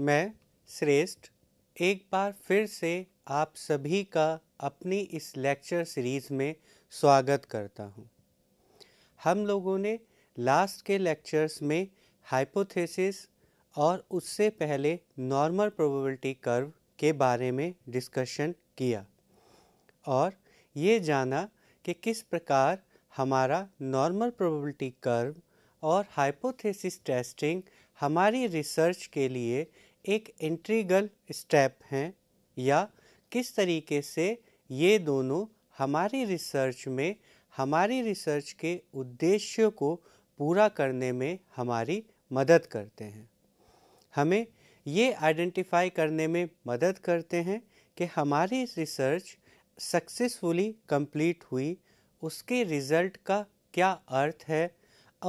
मैं श्रेष्ठ एक बार फिर से आप सभी का अपनी इस लेक्चर सीरीज़ में स्वागत करता हूं। हम लोगों ने लास्ट के लेक्चर्स में हाइपोथेसिस और उससे पहले नॉर्मल प्रोबेबिलिटी कर्व के बारे में डिस्कशन किया और ये जाना कि किस प्रकार हमारा नॉर्मल प्रोबेबिलिटी कर्व और हाइपोथेसिस टेस्टिंग हमारी रिसर्च के लिए एक इंट्रीगल स्टेप हैं या किस तरीके से ये दोनों हमारी रिसर्च में हमारी रिसर्च के उद्देश्य को पूरा करने में हमारी मदद करते हैं हमें ये आइडेंटिफाई करने में मदद करते हैं कि हमारी रिसर्च सक्सेसफुली कंप्लीट हुई उसके रिज़ल्ट का क्या अर्थ है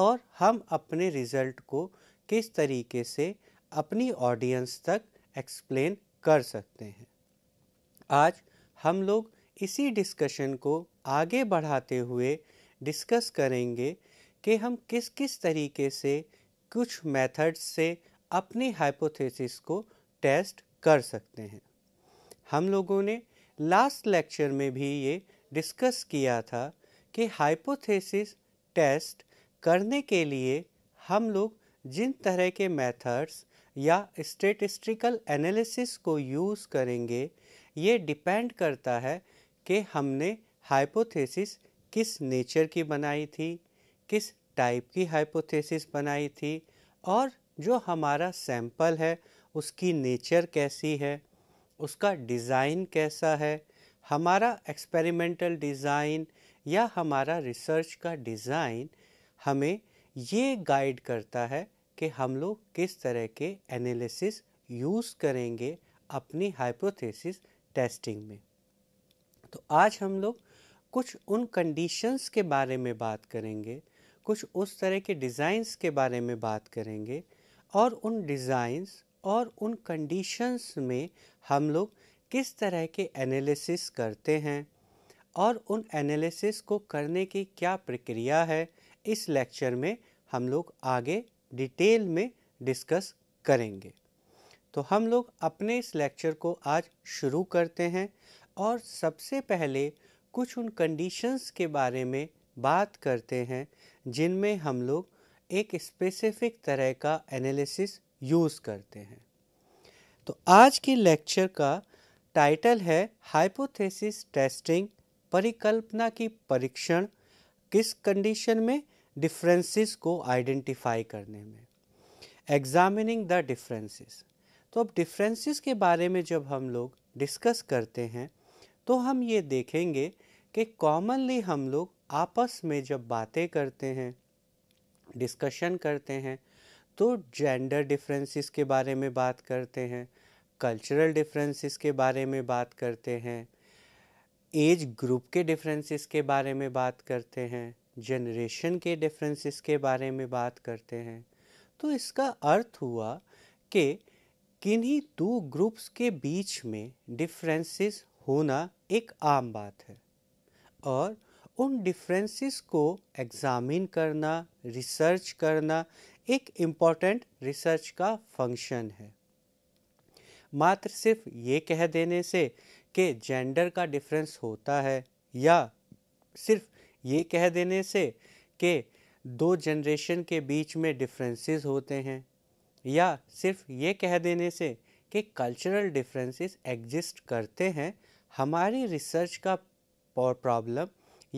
और हम अपने रिज़ल्ट को किस तरीके से अपनी ऑडियंस तक एक्सप्लेन कर सकते हैं आज हम लोग इसी डिस्कशन को आगे बढ़ाते हुए डिस्कस करेंगे कि हम किस किस तरीके से कुछ मेथड्स से अपनी हाइपोथेसिस को टेस्ट कर सकते हैं हम लोगों ने लास्ट लेक्चर में भी ये डिस्कस किया था कि हाइपोथेसिस टेस्ट करने के लिए हम लोग जिन तरह के मेथड्स या स्टेटिस्टिकल एनालिसिस को यूज़ करेंगे ये डिपेंड करता है कि हमने हाइपोथेसिस किस नेचर की बनाई थी किस टाइप की हाइपोथेसिस बनाई थी और जो हमारा सैंपल है उसकी नेचर कैसी है उसका डिज़ाइन कैसा है हमारा एक्सपेरिमेंटल डिज़ाइन या हमारा रिसर्च का डिज़ाइन हमें ये गाइड करता है कि हम लोग किस तरह के एनालिसिस यूज़ करेंगे अपनी हाइपोथेसिस टेस्टिंग में तो आज हम लोग कुछ उन कंडीशंस के बारे में बात करेंगे कुछ उस तरह के डिज़ाइंस के बारे में बात करेंगे और उन डिज़ाइंस और उन कंडीशंस में हम लोग किस तरह के एनालिसिस करते हैं और उन एनालिसिस को करने की क्या प्रक्रिया है इस लेक्चर में हम लोग आगे डिटेल में डिस्कस करेंगे तो हम लोग अपने इस लेक्चर को आज शुरू करते हैं और सबसे पहले कुछ उन कंडीशंस के बारे में बात करते हैं जिनमें हम लोग एक स्पेसिफिक तरह का एनालिसिस यूज़ करते हैं तो आज के लेक्चर का टाइटल है हाइपोथेसिस टेस्टिंग परिकल्पना की परीक्षण किस कंडीशन में डिफरेंसेस को आइडेंटिफाई करने में एग्जामिनिंग द डिफरेंसेस तो अब डिफरेंसेस के बारे में जब हम लोग डिस्कस करते हैं तो हम ये देखेंगे कि कॉमनली हम लोग आपस में जब बातें करते हैं डिस्कशन करते हैं तो जेंडर डिफरेंसेस के बारे में बात करते हैं कल्चरल डिफरेंसेस के बारे में बात करते हैं एज ग्रुप के डिफरेंसेस के बारे में बात करते हैं जनरेशन के डिफरेंसेस के बारे में बात करते हैं तो इसका अर्थ हुआ कि किन्हीं दो ग्रुप्स के बीच में डिफरेंसेस होना एक आम बात है और उन डिफरेंसेस को एग्ज़ामिन करना रिसर्च करना एक इम्पॉर्टेंट रिसर्च का फंक्शन है मात्र सिर्फ ये कह देने से कि जेंडर का डिफरेंस होता है या सिर्फ ये कह देने से कि दो जनरेशन के बीच में डिफरेंसेस होते हैं या सिर्फ ये कह देने से कि कल्चरल डिफरेंसेस एग्जिस्ट करते हैं हमारी रिसर्च का प्रॉब्लम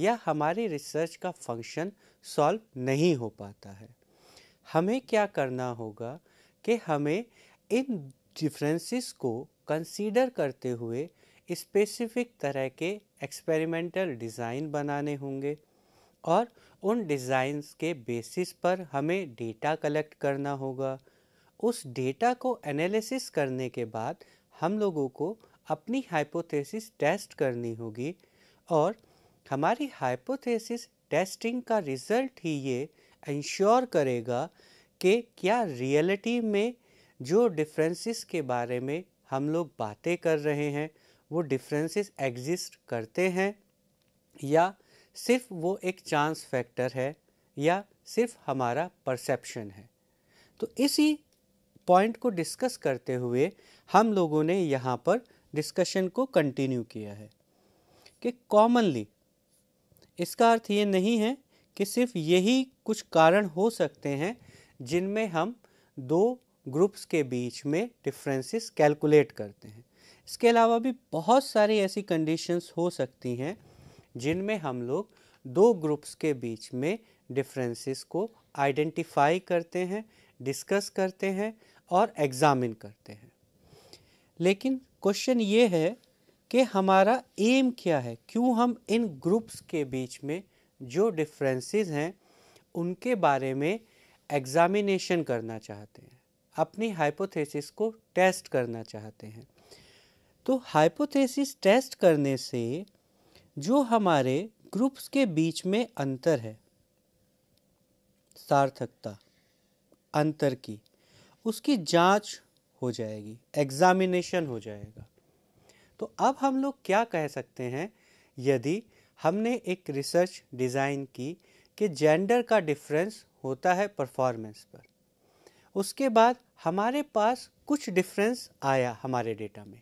या हमारी रिसर्च का फंक्शन सॉल्व नहीं हो पाता है हमें क्या करना होगा कि हमें इन डिफरेंसेस को कंसीडर करते हुए स्पेसिफिक तरह के एक्सपेरिमेंटल डिज़ाइन बनाने होंगे और उन डिज़ाइंस के बेसिस पर हमें डेटा कलेक्ट करना होगा उस डेटा को एनालिसिस करने के बाद हम लोगों को अपनी हाइपोथेसिस टेस्ट करनी होगी और हमारी हाइपोथेसिस टेस्टिंग का रिज़ल्ट ही ये इंश्योर करेगा कि क्या रियलिटी में जो डिफरेंसेस के बारे में हम लोग बातें कर रहे हैं वो डिफरेंसेस एग्जिस्ट करते हैं या सिर्फ वो एक चांस फैक्टर है या सिर्फ हमारा परसेप्शन है तो इसी पॉइंट को डिस्कस करते हुए हम लोगों ने यहाँ पर डिस्कशन को कंटिन्यू किया है कि कॉमनली इसका अर्थ ये नहीं है कि सिर्फ यही कुछ कारण हो सकते हैं जिनमें हम दो ग्रुप्स के बीच में डिफरेंसेस कैलकुलेट करते हैं इसके अलावा भी बहुत सारी ऐसी कंडीशंस हो सकती हैं जिनमें हम लोग दो ग्रुप्स के बीच में डिफरेंसेस को आइडेंटिफाई करते हैं डिस्कस करते हैं और एग्ज़ामिन करते हैं लेकिन क्वेश्चन ये है कि हमारा एम क्या है क्यों हम इन ग्रुप्स के बीच में जो डिफरेंसेस हैं उनके बारे में एग्ज़ामिनेशन करना चाहते हैं अपनी हाइपोथेसिस को टेस्ट करना चाहते हैं तो हाइपोथेसिस टेस्ट करने से जो हमारे ग्रुप्स के बीच में अंतर है सार्थकता अंतर की उसकी जांच हो जाएगी एग्जामिनेशन हो जाएगा तो अब हम लोग क्या कह सकते हैं यदि हमने एक रिसर्च डिज़ाइन की कि जेंडर का डिफरेंस होता है परफॉर्मेंस पर उसके बाद हमारे पास कुछ डिफरेंस आया हमारे डेटा में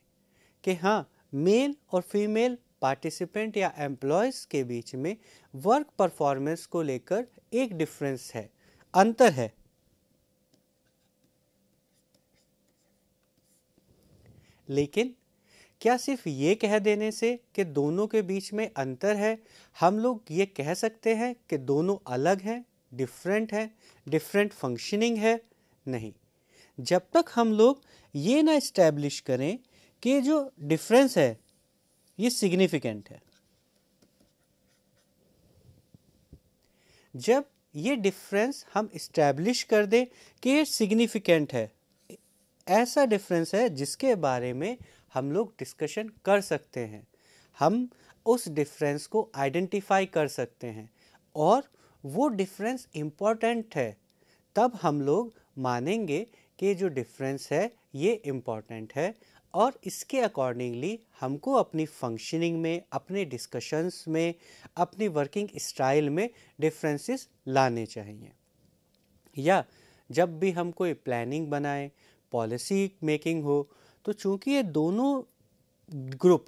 कि हाँ मेल और फीमेल पार्टिसिपेंट या एम्प्लॉयज़ के बीच में वर्क परफॉर्मेंस को लेकर एक डिफरेंस है अंतर है लेकिन क्या सिर्फ ये कह देने से कि दोनों के बीच में अंतर है हम लोग ये कह सकते हैं कि दोनों अलग हैं डिफरेंट हैं डिफरेंट फंक्शनिंग है नहीं जब तक हम लोग ये ना इस्टेब्लिश करें कि जो डिफरेंस है ये सिग्निफिकेंट है जब ये डिफरेंस हम इस्टेब्लिश कर दें कि ये सिग्निफिकेंट है ऐसा डिफरेंस है जिसके बारे में हम लोग डिस्कशन कर सकते हैं हम उस डिफरेंस को आइडेंटिफाई कर सकते हैं और वो डिफरेंस इम्पॉर्टेंट है तब हम लोग मानेंगे कि जो डिफरेंस है ये इम्पॉर्टेंट है और इसके अकॉर्डिंगली हमको अपनी फंक्शनिंग में अपने डिस्कशंस में अपनी वर्किंग स्टाइल में डिफरेंसेस लाने चाहिए या जब भी हम कोई प्लानिंग बनाएं पॉलिसी मेकिंग हो तो चूंकि ये दोनों ग्रुप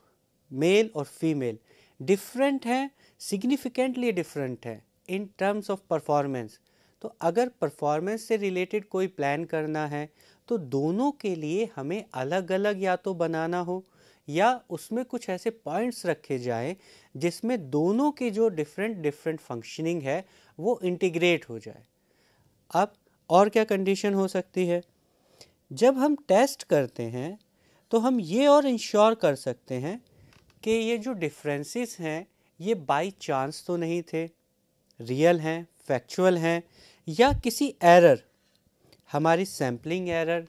मेल और फीमेल डिफरेंट हैं सिग्निफिकेंटली डिफरेंट हैं इन टर्म्स ऑफ परफॉर्मेंस तो अगर परफॉर्मेंस से रिलेटेड कोई प्लान करना है तो दोनों के लिए हमें अलग अलग या तो बनाना हो या उसमें कुछ ऐसे पॉइंट्स रखे जाएं जिसमें दोनों के जो डिफरेंट डिफरेंट फंक्शनिंग है वो इंटीग्रेट हो जाए अब और क्या कंडीशन हो सकती है जब हम टेस्ट करते हैं तो हम ये और इंश्योर कर सकते हैं कि ये जो डिफरेंसेस हैं ये बाय चांस तो नहीं थे रियल हैं फैक्चुअल हैं या किसी एरर हमारी सैम्पलिंग एरर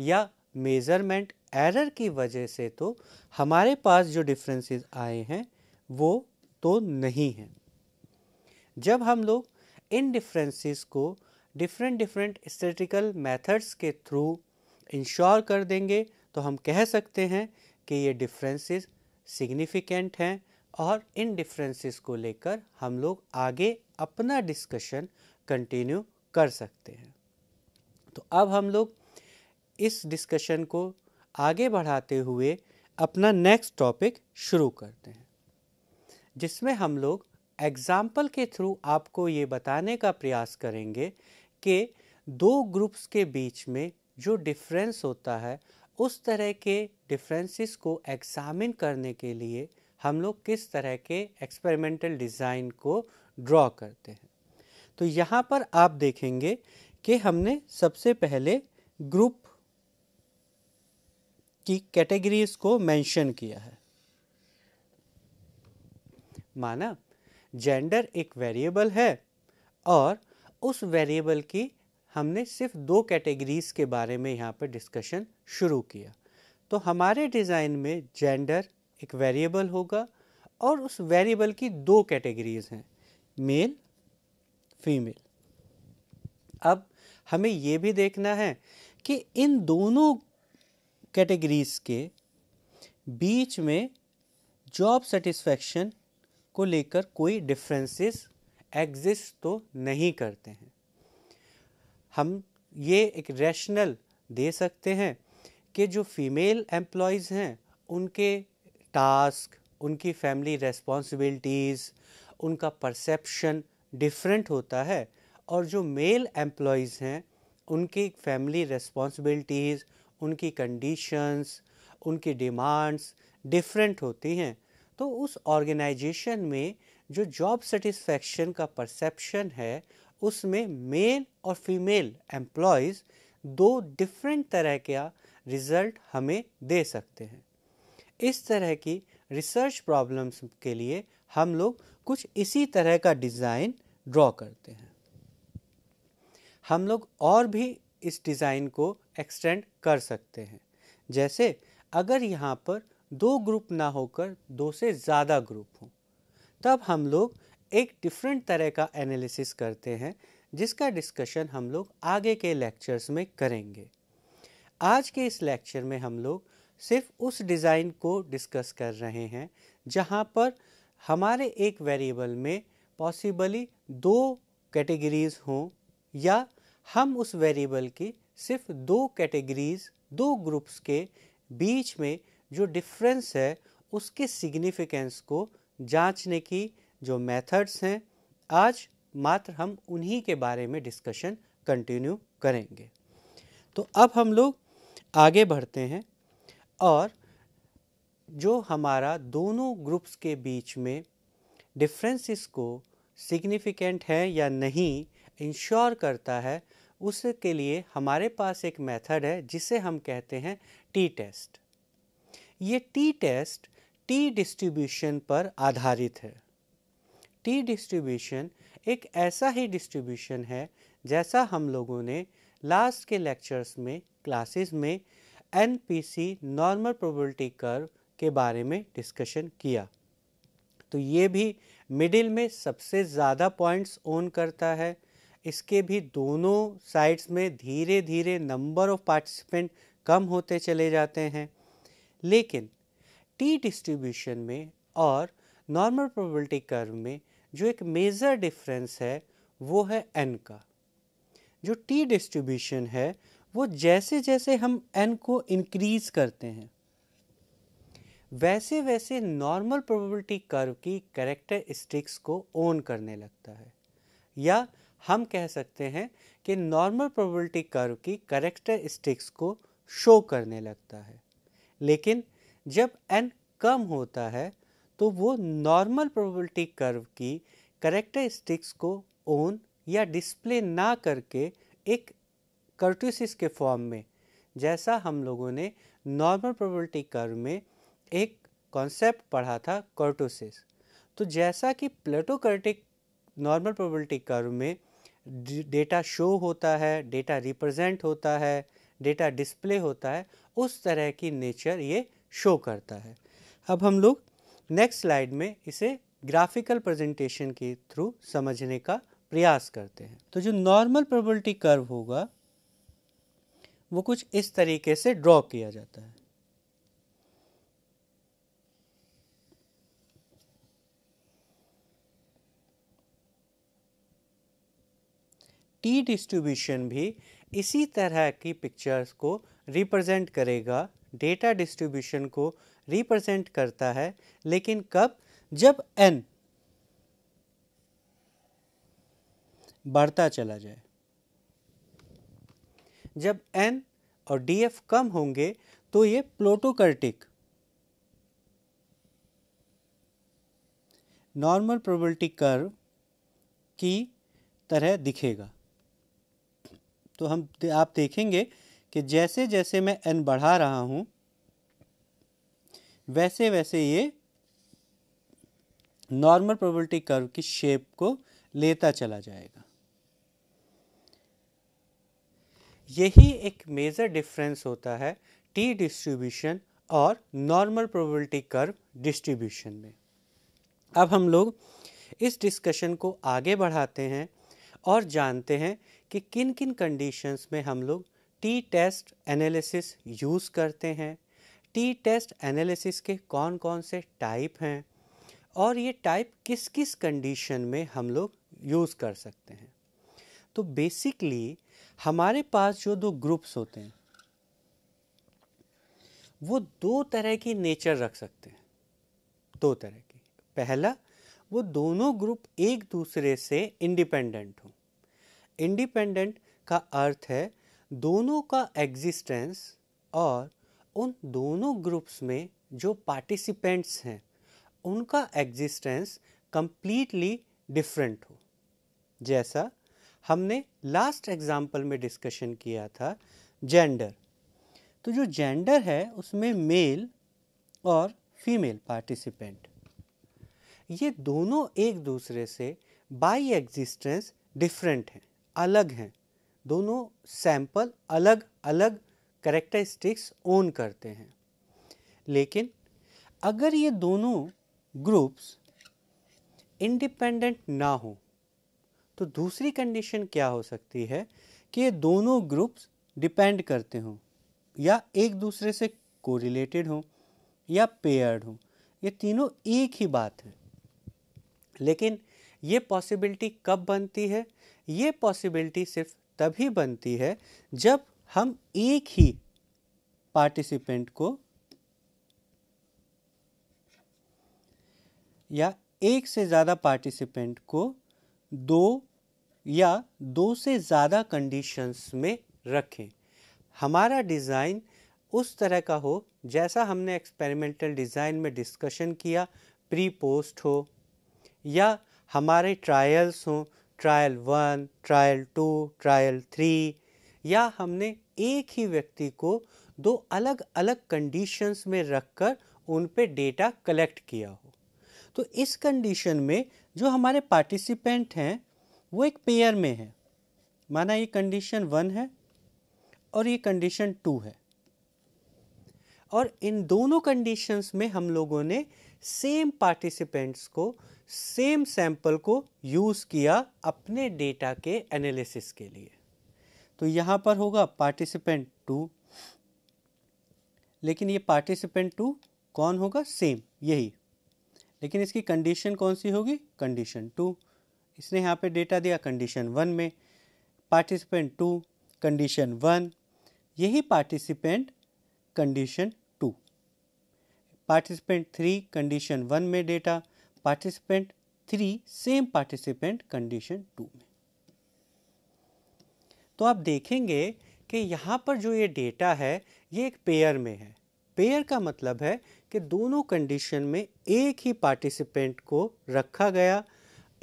या मेज़रमेंट एरर की वजह से तो हमारे पास जो डिफरेंसेस आए हैं वो तो नहीं हैं जब हम लोग इन डिफरेंसेस को डिफरेंट डिफरेंट स्टेटिकल मेथड्स के थ्रू इंश्योर कर देंगे तो हम कह सकते हैं कि ये डिफरेंसेस सिग्निफिकेंट हैं और इन डिफरेंसेस को लेकर हम लोग आगे अपना डिस्कशन कंटिन्यू कर सकते हैं तो अब हम लोग इस डिस्कशन को आगे बढ़ाते हुए अपना नेक्स्ट टॉपिक शुरू करते हैं जिसमें हम लोग एग्ज़ाम्पल के थ्रू आपको ये बताने का प्रयास करेंगे कि दो ग्रुप्स के बीच में जो डिफरेंस होता है उस तरह के डिफरेंसेस को एग्ज़ामिन करने के लिए हम लोग किस तरह के एक्सपेरिमेंटल डिज़ाइन को ड्रॉ करते हैं तो यहाँ पर आप देखेंगे कि हमने सबसे पहले ग्रुप की कैटेगरीज को मेंशन किया है माना जेंडर एक वेरिएबल है और उस वेरिएबल की हमने सिर्फ दो कैटेगरीज के बारे में यहाँ पर डिस्कशन शुरू किया तो हमारे डिज़ाइन में जेंडर एक वेरिएबल होगा और उस वेरिएबल की दो कैटेगरीज हैं मेल फीमेल अब हमें ये भी देखना है कि इन दोनों कैटेगरीज के बीच में जॉब सेटिस्फेक्शन को लेकर कोई डिफरेंसेस एग्जिस्ट तो नहीं करते हैं हम ये एक रैशनल दे सकते हैं कि जो फीमेल एम्प्लॉयज़ हैं उनके टास्क उनकी फैमिली रेस्पॉन्सिबिलिटीज़ उनका परसेप्शन डिफरेंट होता है और जो मेल एम्प्लॉयज़ हैं उनकी फैमिली रेस्पॉन्सिबिलिटीज़ उनकी कंडीशंस उनकी डिमांड्स डिफरेंट होती हैं तो उस ऑर्गेनाइजेशन में जो जॉब सेटिस्फेक्शन का परसेप्शन है उसमें मेल और फीमेल एम्प्लॉयज़ दो डिफरेंट तरह का रिज़ल्ट हमें दे सकते हैं इस तरह की रिसर्च प्रॉब्लम्स के लिए हम लोग कुछ इसी तरह का डिज़ाइन ड्रॉ करते हैं हम लोग और भी इस डिज़ाइन को एक्सटेंड कर सकते हैं जैसे अगर यहाँ पर दो ग्रुप ना होकर दो से ज़्यादा ग्रुप हों तब हम लोग एक डिफरेंट तरह का एनालिसिस करते हैं जिसका डिस्कशन हम लोग आगे के लेक्चर्स में करेंगे आज के इस लेक्चर में हम लोग सिर्फ उस डिज़ाइन को डिस्कस कर रहे हैं जहाँ पर हमारे एक वेरिएबल में पॉसिबली दो कैटेगरीज हों या हम उस वेरिएबल की सिर्फ दो कैटेगरीज दो ग्रुप्स के बीच में जो डिफरेंस है उसके सिग्निफिकेंस को जांचने की जो मेथड्स हैं आज मात्र हम उन्हीं के बारे में डिस्कशन कंटिन्यू करेंगे तो अब हम लोग आगे बढ़ते हैं और जो हमारा दोनों ग्रुप्स के बीच में डिफरेंसेस को सिग्निफिकेंट है या नहीं इंश्योर करता है उसके लिए हमारे पास एक मेथड है जिसे हम कहते हैं टी टेस्ट ये टी टेस्ट टी डिस्ट्रीब्यूशन पर आधारित है टी डिस्ट्रीब्यूशन एक ऐसा ही डिस्ट्रीब्यूशन है जैसा हम लोगों ने लास्ट के लेक्चर्स में क्लासेस में N P C normal probability curve के बारे में डिस्कशन किया तो ये भी मिडिल में सबसे ज़्यादा पॉइंट्स ओन करता है इसके भी दोनों साइड्स में धीरे धीरे नंबर ऑफ पार्टिसिपेंट कम होते चले जाते हैं लेकिन टी डिस्ट्रीब्यूशन में और नॉर्मल प्रोबेबिलिटी कर्व में जो एक मेजर डिफरेंस है वो है एन का जो टी डिस्ट्रीब्यूशन है वो जैसे जैसे हम एन को इंक्रीज करते हैं वैसे वैसे नॉर्मल प्रोबेबिलिटी कर्व की करेक्टरिस्टिक्स को ओन करने लगता है या हम कह सकते हैं कि नॉर्मल प्रोबेबिलिटी कर्व की करेक्टरिस्टिक्स को शो करने लगता है लेकिन जब एन कम होता है तो वो नॉर्मल प्रोबेबिलिटी कर्व की करेक्टरिस्टिक्स को ओन या डिस्प्ले ना करके एक कर्टिस के फॉर्म में जैसा हम लोगों ने नॉर्मल प्रोबेबिलिटी कर्व में एक कॉन्सेप्ट पढ़ा था कर्टोसिस तो जैसा कि प्लेटोकर्टिक नॉर्मल प्रोबेबिलिटी कर्व में डेटा शो होता है डेटा रिप्रेजेंट होता है डेटा डिस्प्ले होता है उस तरह की नेचर ये शो करता है अब हम लोग नेक्स्ट स्लाइड में इसे ग्राफिकल प्रेजेंटेशन के थ्रू समझने का प्रयास करते हैं तो जो नॉर्मल प्रोबेबिलिटी कर्व होगा वो कुछ इस तरीके से ड्रॉ किया जाता है टी डिस्ट्रीब्यूशन भी इसी तरह की पिक्चर्स को रिप्रेजेंट करेगा डेटा डिस्ट्रीब्यूशन को रिप्रेजेंट करता है लेकिन कब जब एन बढ़ता चला जाए जब एन और डीएफ कम होंगे तो ये प्लोटोकर्टिक नॉर्मल प्रोबेबिलिटी कर्व की तरह दिखेगा तो हम आप देखेंगे कि जैसे जैसे मैं एन बढ़ा रहा हूँ वैसे वैसे ये नॉर्मल प्रोबेबिलिटी कर्व की शेप को लेता चला जाएगा यही एक मेजर डिफरेंस होता है टी डिस्ट्रीब्यूशन और नॉर्मल प्रोबेबिलिटी कर्व डिस्ट्रीब्यूशन में अब हम लोग इस डिस्कशन को आगे बढ़ाते हैं और जानते हैं कि किन किन कंडीशंस में हम लोग टी टेस्ट एनालिसिस यूज़ करते हैं टी टेस्ट एनालिसिस के कौन कौन से टाइप हैं और ये टाइप किस किस कंडीशन में हम लोग यूज़ कर सकते हैं तो बेसिकली हमारे पास जो दो ग्रुप्स होते हैं वो दो तरह की नेचर रख सकते हैं दो तरह की पहला वो दोनों ग्रुप एक दूसरे से इंडिपेंडेंट हों इंडिपेंडेंट का अर्थ है दोनों का एग्जिस्टेंस और उन दोनों ग्रुप्स में जो पार्टिसिपेंट्स हैं उनका एग्जिस्टेंस कंप्लीटली डिफरेंट हो जैसा हमने लास्ट एग्जाम्पल में डिस्कशन किया था जेंडर तो जो जेंडर है उसमें मेल और फीमेल पार्टिसिपेंट ये दोनों एक दूसरे से बाई एग्जिस्टेंस डिफरेंट हैं अलग हैं दोनों सैंपल अलग अलग करेक्टरिस्टिक्स ओन करते हैं लेकिन अगर ये दोनों ग्रुप्स इंडिपेंडेंट ना हो तो दूसरी कंडीशन क्या हो सकती है कि ये दोनों ग्रुप्स डिपेंड करते हों या एक दूसरे से कोरिलेटेड हों या पेयर्ड हों ये तीनों एक ही बात है लेकिन ये पॉसिबिलिटी कब बनती है ये पॉसिबिलिटी सिर्फ तभी बनती है जब हम एक ही पार्टिसिपेंट को या एक से ज़्यादा पार्टिसिपेंट को दो या दो से ज़्यादा कंडीशंस में रखें हमारा डिज़ाइन उस तरह का हो जैसा हमने एक्सपेरिमेंटल डिज़ाइन में डिस्कशन किया प्री पोस्ट हो या हमारे ट्रायल्स हों trial one trial two trial three या हमने एक ही व्यक्ति को दो अलग अलग कंडीशंस में रखकर उन पे डेटा कलेक्ट किया हो तो इस कंडीशन में जो हमारे पार्टिसिपेंट हैं वो एक पेयर में है माना ये कंडीशन वन है और ये कंडीशन टू है और इन दोनों कंडीशंस में हम लोगों ने सेम पार्टिसिपेंट्स को सेम सैंपल को यूज़ किया अपने डेटा के एनालिसिस के लिए तो यहाँ पर होगा पार्टिसिपेंट टू लेकिन ये पार्टिसिपेंट टू कौन होगा सेम यही लेकिन इसकी कंडीशन कौन सी होगी कंडीशन टू इसने यहाँ पे डेटा दिया कंडीशन वन में पार्टिसिपेंट टू कंडीशन वन यही participant condition two participant three condition one में data participant three same participant condition two में तो आप देखेंगे कि यहाँ पर जो ये डेटा है ये एक पेयर में है पेयर का मतलब है कि दोनों कंडीशन में एक ही पार्टिसिपेंट को रखा गया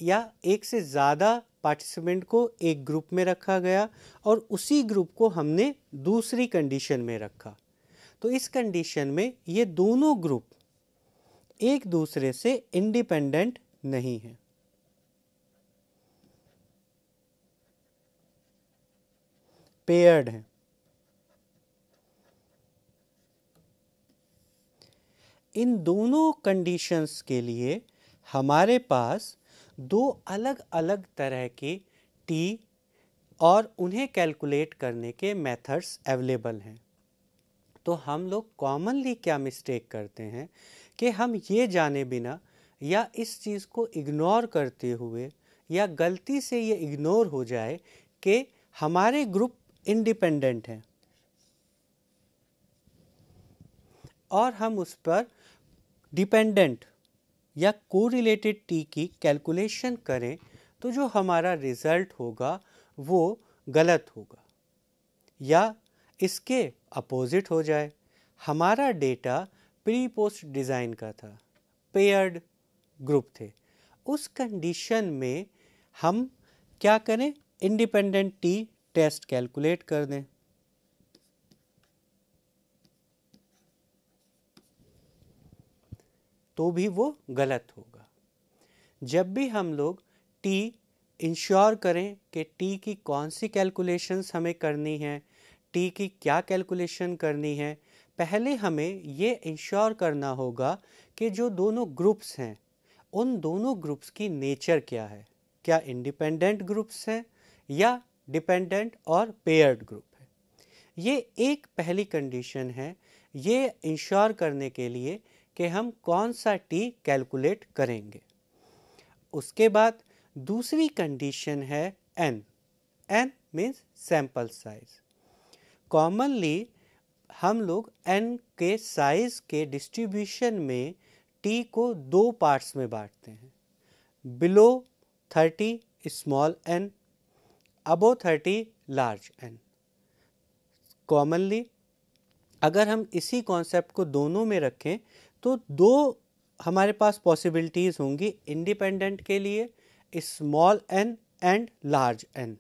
या एक से ज़्यादा पार्टिसिपेंट को एक ग्रुप में रखा गया और उसी ग्रुप को हमने दूसरी कंडीशन में रखा तो इस कंडीशन में ये दोनों ग्रुप एक दूसरे से इंडिपेंडेंट नहीं है पेयर्ड है इन दोनों कंडीशंस के लिए हमारे पास दो अलग अलग तरह के टी और उन्हें कैलकुलेट करने के मेथड्स अवेलेबल हैं तो हम लोग कॉमनली क्या मिस्टेक करते हैं कि हम ये जाने बिना या इस चीज़ को इग्नोर करते हुए या गलती से ये इग्नोर हो जाए कि हमारे ग्रुप इंडिपेंडेंट हैं और हम उस पर डिपेंडेंट या को रिलेटेड टी की कैलकुलेशन करें तो जो हमारा रिज़ल्ट होगा वो गलत होगा या इसके अपोज़िट हो जाए हमारा डेटा प्री पोस्ट डिज़ाइन का था पेयर्ड ग्रुप थे उस कंडीशन में हम क्या करें इंडिपेंडेंट टी टेस्ट कैलकुलेट कर दें तो भी वो गलत होगा जब भी हम लोग टी इंश्योर करें कि टी की कौन सी कैलकुलेशंस हमें करनी है टी की क्या कैलकुलेशन करनी है पहले हमें ये इंश्योर करना होगा कि जो दोनों ग्रुप्स हैं उन दोनों ग्रुप्स की नेचर क्या है क्या इंडिपेंडेंट ग्रुप्स हैं या डिपेंडेंट और पेयर्ड ग्रुप है ये एक पहली कंडीशन है ये इंश्योर करने के लिए कि हम कौन सा टी कैलकुलेट करेंगे उसके बाद दूसरी कंडीशन है N N means sample size commonly हम लोग एन के साइज़ के डिस्ट्रीब्यूशन में टी को दो पार्ट्स में बांटते हैं below thirty small N above thirty large N commonly अगर हम इसी कॉन्सेप्ट को दोनों में रखें तो दो हमारे पास पॉसिबिलिटीज़ होंगी इंडिपेंडेंट के लिए small N and large N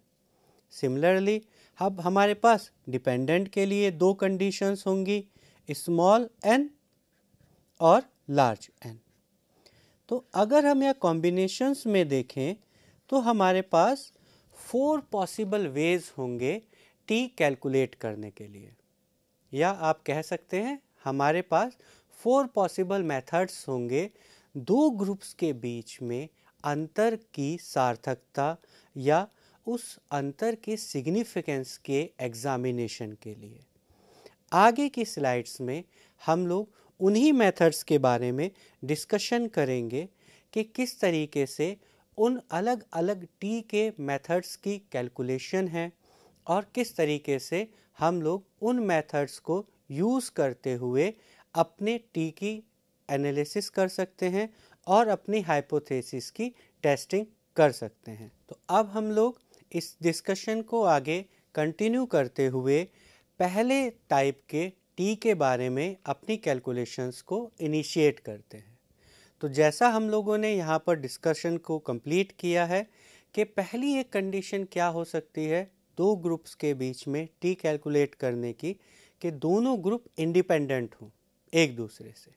similarly अब हमारे पास डिपेंडेंट के लिए दो कंडीशंस होंगी स्मॉल एन और लार्ज एन तो अगर हम यह कॉम्बिनेशंस में देखें तो हमारे पास फोर पॉसिबल वेज होंगे टी कैलकुलेट करने के लिए या आप कह सकते हैं हमारे पास फोर पॉसिबल मेथड्स होंगे दो ग्रुप्स के बीच में अंतर की सार्थकता या उस अंतर के सिग्निफिकेंस के एग्ज़ामिनेशन के लिए आगे की स्लाइड्स में हम लोग उन्हीं मेथड्स के बारे में डिस्कशन करेंगे कि किस तरीके से उन अलग अलग टी के मेथड्स की कैलकुलेशन है और किस तरीके से हम लोग उन मेथड्स को यूज़ करते हुए अपने टी की एनालिसिस कर सकते हैं और अपनी हाइपोथेसिस की टेस्टिंग कर सकते हैं तो अब हम लोग इस डिस्कशन को आगे कंटिन्यू करते हुए पहले टाइप के टी के बारे में अपनी कैलकुलेशंस को इनिशिएट करते हैं तो जैसा हम लोगों ने यहाँ पर डिस्कशन को कंप्लीट किया है कि पहली एक कंडीशन क्या हो सकती है दो ग्रुप्स के बीच में टी कैलकुलेट करने की कि दोनों ग्रुप इंडिपेंडेंट हों एक दूसरे से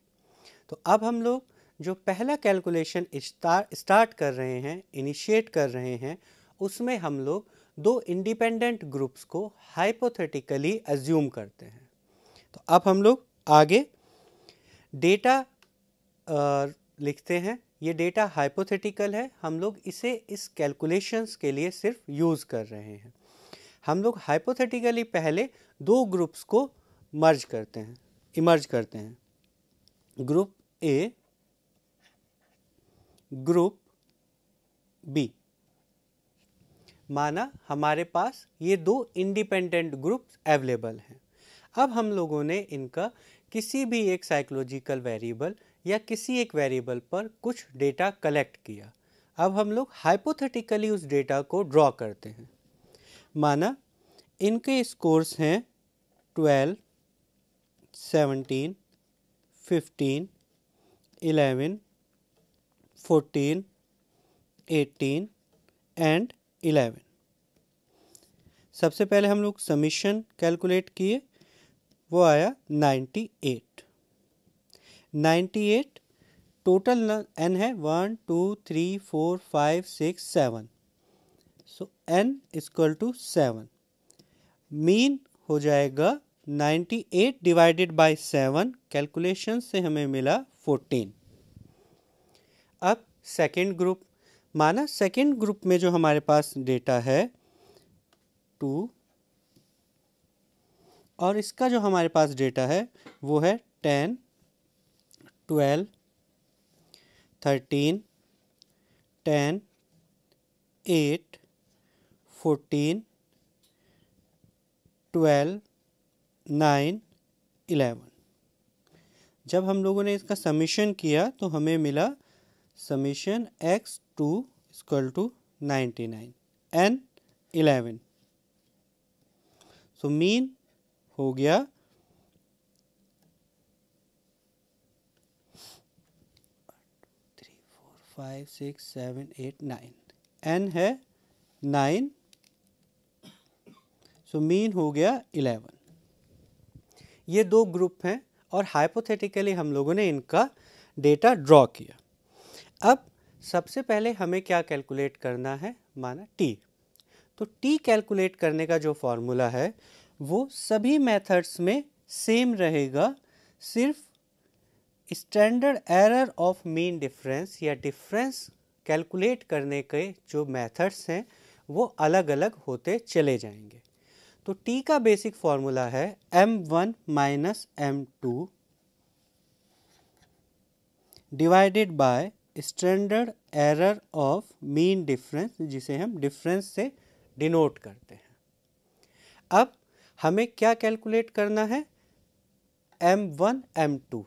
तो अब हम लोग जो पहला कैलकुलेशन स्टार्ट कर रहे हैं इनिशिएट कर रहे हैं उसमें हम लोग दो इंडिपेंडेंट ग्रुप्स को हाइपोथेटिकली एज्यूम करते हैं तो अब हम लोग आगे डेटा लिखते हैं ये डेटा हाइपोथेटिकल है हम लोग इसे इस कैलकुलेशंस के लिए सिर्फ यूज़ कर रहे हैं हम लोग हाइपोथेटिकली पहले दो ग्रुप्स को मर्ज करते हैं इमर्ज करते हैं ग्रुप ए ग्रुप बी माना हमारे पास ये दो इंडिपेंडेंट ग्रुप्स अवेलेबल हैं अब हम लोगों ने इनका किसी भी एक साइकोलॉजिकल वेरिएबल या किसी एक वेरिएबल पर कुछ डेटा कलेक्ट किया अब हम लोग हाइपोथेटिकली उस डेटा को ड्रॉ करते हैं माना इनके स्कोर्स हैं twelve 17, fifteen eleven fourteen eighteen and eleven सबसे पहले हम लोग समीशन कैलकुलेट किए वो आया ninety eight ninety eight total N है one two three four five six seven so N equal to seven mean हो जाएगा ninety eight divided by seven calculation से हमें मिला फोर्टीन अब सेकेंड ग्रुप माना सेकेंड ग्रुप में जो हमारे पास डेटा है टू और इसका जो हमारे पास डेटा है वो है ten twelve thirteen ten eight fourteen twelve nine eleven जब हम लोगों ने इसका समीशन किया तो हमें मिला summation x two square two ninety nine n eleven so mean हो गया five six seven eight nine n है नाइन सो मीन हो गया इलेवन ये दो ग्रुप हैं और हाइपोथेटिकली हम लोगों ने इनका डेटा ड्रॉ किया अब सबसे पहले हमें क्या कैलकुलेट करना है माना टी तो टी कैलकुलेट करने का जो फॉर्मूला है वो सभी मेथड्स में सेम रहेगा सिर्फ standard error of mean difference या डिफरेंस कैलकुलेट करने के जो मेथड्स हैं वो अलग अलग होते चले जाएंगे तो टी का बेसिक फॉर्मूला है m one minus m two divided by standard error of mean difference जिसे हम डिफरेंस से डिनोट करते हैं अब हमें क्या कैलकुलेट करना है एम वन एम टू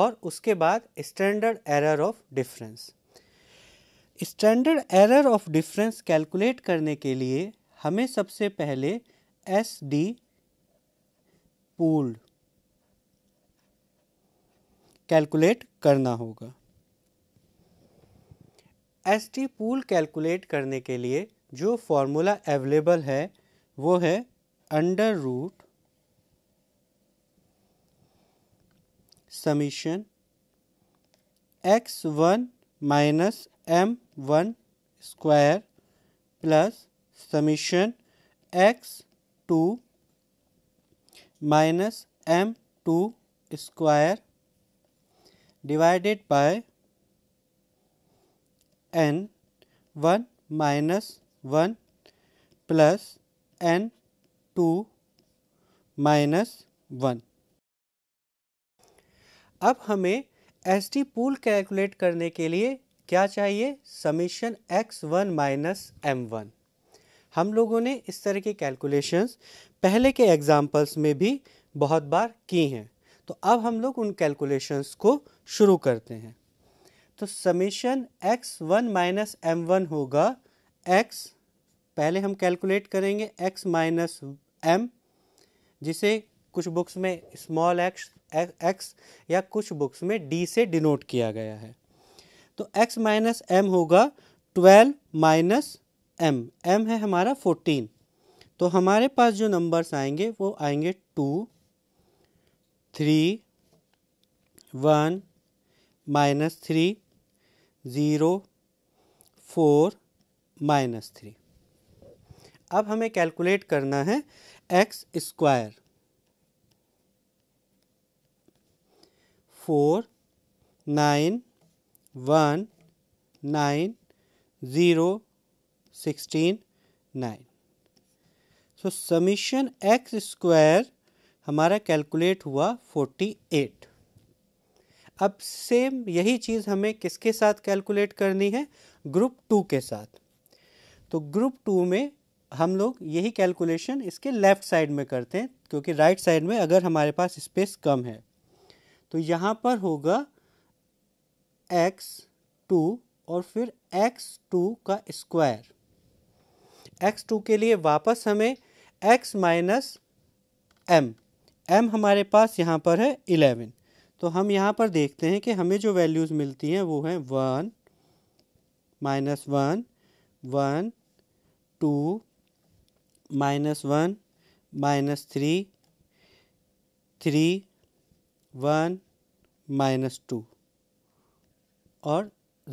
और उसके बाद standard error of difference standard error of difference calculate करने के लिए हमें सबसे पहले एस डी पूल्ड कैलकुलेट करना होगा एस टी पूल कैलकुलेट करने के लिए जो फॉर्मूला अवेलेबल है वो है under root summation x one minus m one square plus summation x two minus m two square divided by n one minus one plus n two minus one अब हमें S T pool calculate करने के लिए क्या चाहिए summation x one minus m one हम लोगों ने इस तरह की कैलकुलेशंस पहले के एग्जाम्पल्स में भी बहुत बार की हैं तो अब हम लोग उन कैलकुलेशंस को शुरू करते हैं तो summation x one minus m one होगा एक्स पहले हम कैलकुलेट करेंगे एक्स माइनस एम जिसे कुछ बुक्स में स्मॉल एक्स एक्स या कुछ बुक्स में डी से डिनोट किया गया है तो एक्स माइनस एम होगा ट्वेल्व माइनस एम एम है हमारा फोर्टीन तो हमारे पास जो नंबर्स आएंगे वो आएंगे two three one minus three zero four minus three अब हमें कैलकुलेट करना है x square four nine one nine zero sixteen nine so summation x square हमारा कैलकुलेट हुआ फोर्टी एट अब सेम यही चीज़ हमें किसके साथ कैलकुलेट करनी है ग्रुप टू के साथ तो ग्रुप टू में हम लोग यही कैलकुलेशन इसके लेफ़्ट साइड में करते हैं क्योंकि राइट right साइड में अगर हमारे पास स्पेस कम है तो यहाँ पर होगा एक्स टू और फिर एक्स टू का स्क्वायर एक्स टू के लिए वापस हमें एक्स माइनस एम एम हमारे पास यहाँ पर है इलेवन तो हम यहाँ पर देखते हैं कि हमें जो वैल्यूज़ मिलती हैं वो हैं one minus one one two minus one minus three three one minus two और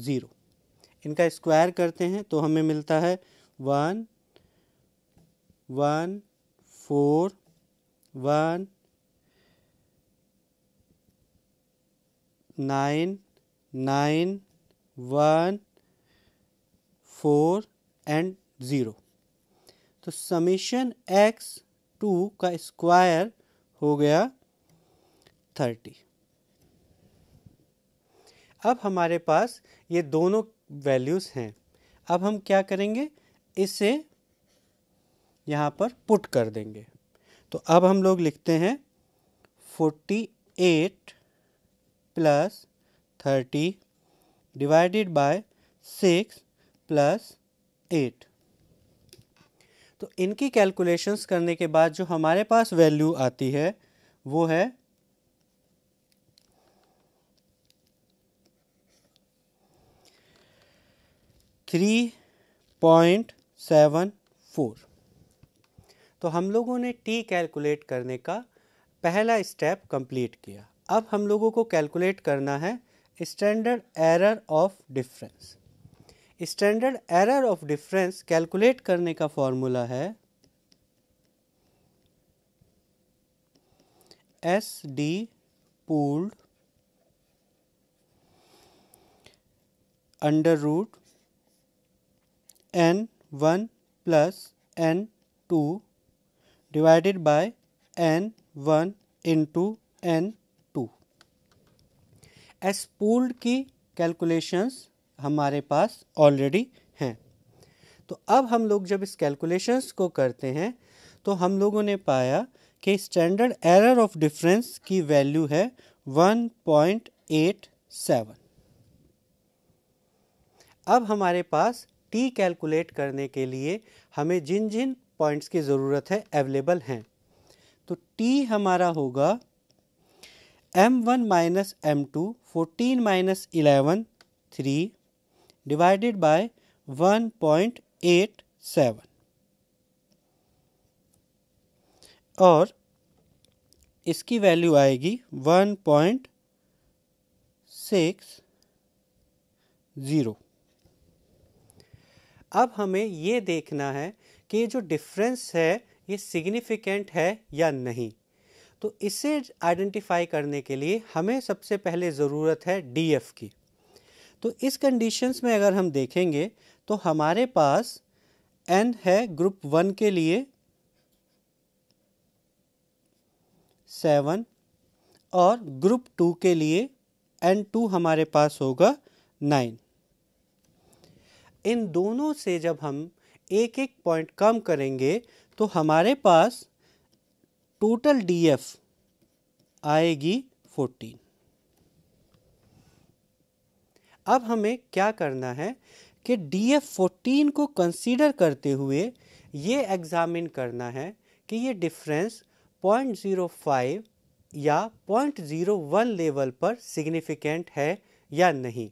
ज़ीरो इनका स्क्वायर करते हैं तो हमें मिलता है one one four one nine nine one four and zero तो समीशन एक्स टू का स्क्वायर हो गया थर्टी अब हमारे पास ये दोनों वैल्यूज़ हैं अब हम क्या करेंगे इसे यहाँ पर पुट कर देंगे तो अब हम लोग लिखते हैं forty eight plus thirty divided by six plus eight तो इनकी कैलकुलेशंस करने के बाद जो हमारे पास वैल्यू आती है वो है थ्री पॉइंट सेवन फोर तो हम लोगों ने टी कैलकुलेट करने का पहला स्टेप कंप्लीट किया अब हम लोगों को कैलकुलेट करना है standard error of difference standard error of difference calculate करने का फॉर्मूला है S D pooled under root n one plus n two divided by n one into n S pooled की कैलकुलेशंस हमारे पास ऑलरेडी हैं तो अब हम लोग जब इस कैलकुलेशंस को करते हैं तो हम लोगों ने पाया कि स्टैंडर्ड एरर ऑफ डिफरेंस की वैल्यू है 1.87 अब हमारे पास टी कैलकुलेट करने के लिए हमें जिन जिन पॉइंट्स की ज़रूरत है अवेलेबल हैं तो टी हमारा होगा m one minus m two fourteen minus eleven three divided by one point eight seven और इसकी वैल्यू आएगी वन पॉइंट सिक्स ज़ीरो अब हमें ये देखना है कि जो डिफरेंस है ये सिग्निफिकेंट है या नहीं तो इसे आइडेंटिफाई करने के लिए हमें सबसे पहले ज़रूरत है एफ की तो इस कंडीशंस में अगर हम देखेंगे तो हमारे पास एन है ग्रुप वन के लिए सेवन और ग्रुप टू के लिए एन टू हमारे पास होगा नाइन इन दोनों से जब हम एक एक पॉइंट कम करेंगे तो हमारे पास टोटल डी एफ आएगी फोर्टीन अब हमें क्या करना है कि डी एफ फोर्टीन को कंसीडर करते हुए ये एग्ज़ामिन करना है कि ये डिफरेंस पॉइंट ज़ीरो फाइव या पॉइंट ज़ीरो वन लेवल पर सिग्निफिकेंट है या नहीं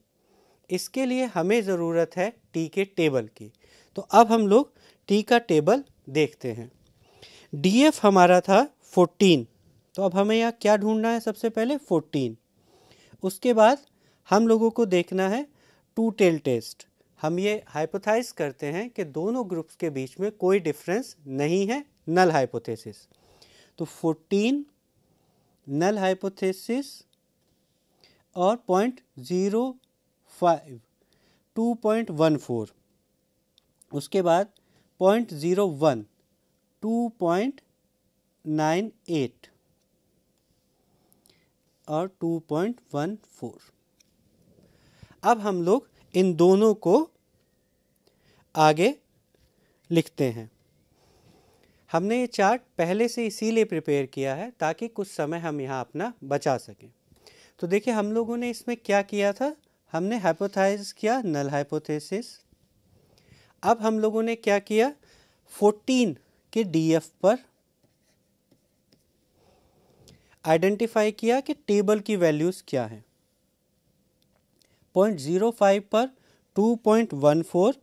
इसके लिए हमें ज़रूरत है टी के टेबल की तो अब हम लोग टी का टेबल देखते हैं डी एफ हमारा था फोर्टीन तो अब हमें यहाँ क्या ढूंढना है सबसे पहले फोर्टीन उसके बाद हम लोगों को देखना है टू टेल टेस्ट हम ये हाइपोथाइज करते हैं कि दोनों ग्रुप्स के बीच में कोई डिफरेंस नहीं है नल हाइपोथेसिस तो फोर्टीन नल हाइपोथेसिस और point zero five two point one four उसके बाद point zero one two point nine eight और टू पॉइंट वन फोर अब हम लोग इन दोनों को आगे लिखते हैं हमने ये चार्ट पहले से इसीलिए प्रिपेयर किया है ताकि कुछ समय हम यहाँ अपना बचा सकें तो देखिए हम लोगों ने इसमें क्या किया था हमने हाइपोथाइज किया नल हाइपोथेसिस अब हम लोगों ने क्या किया 14 के डीएफ पर आइडेंटिफाई किया कि टेबल की वैल्यूज़ क्या है पॉइंट ज़ीरो फाइव पर two point one four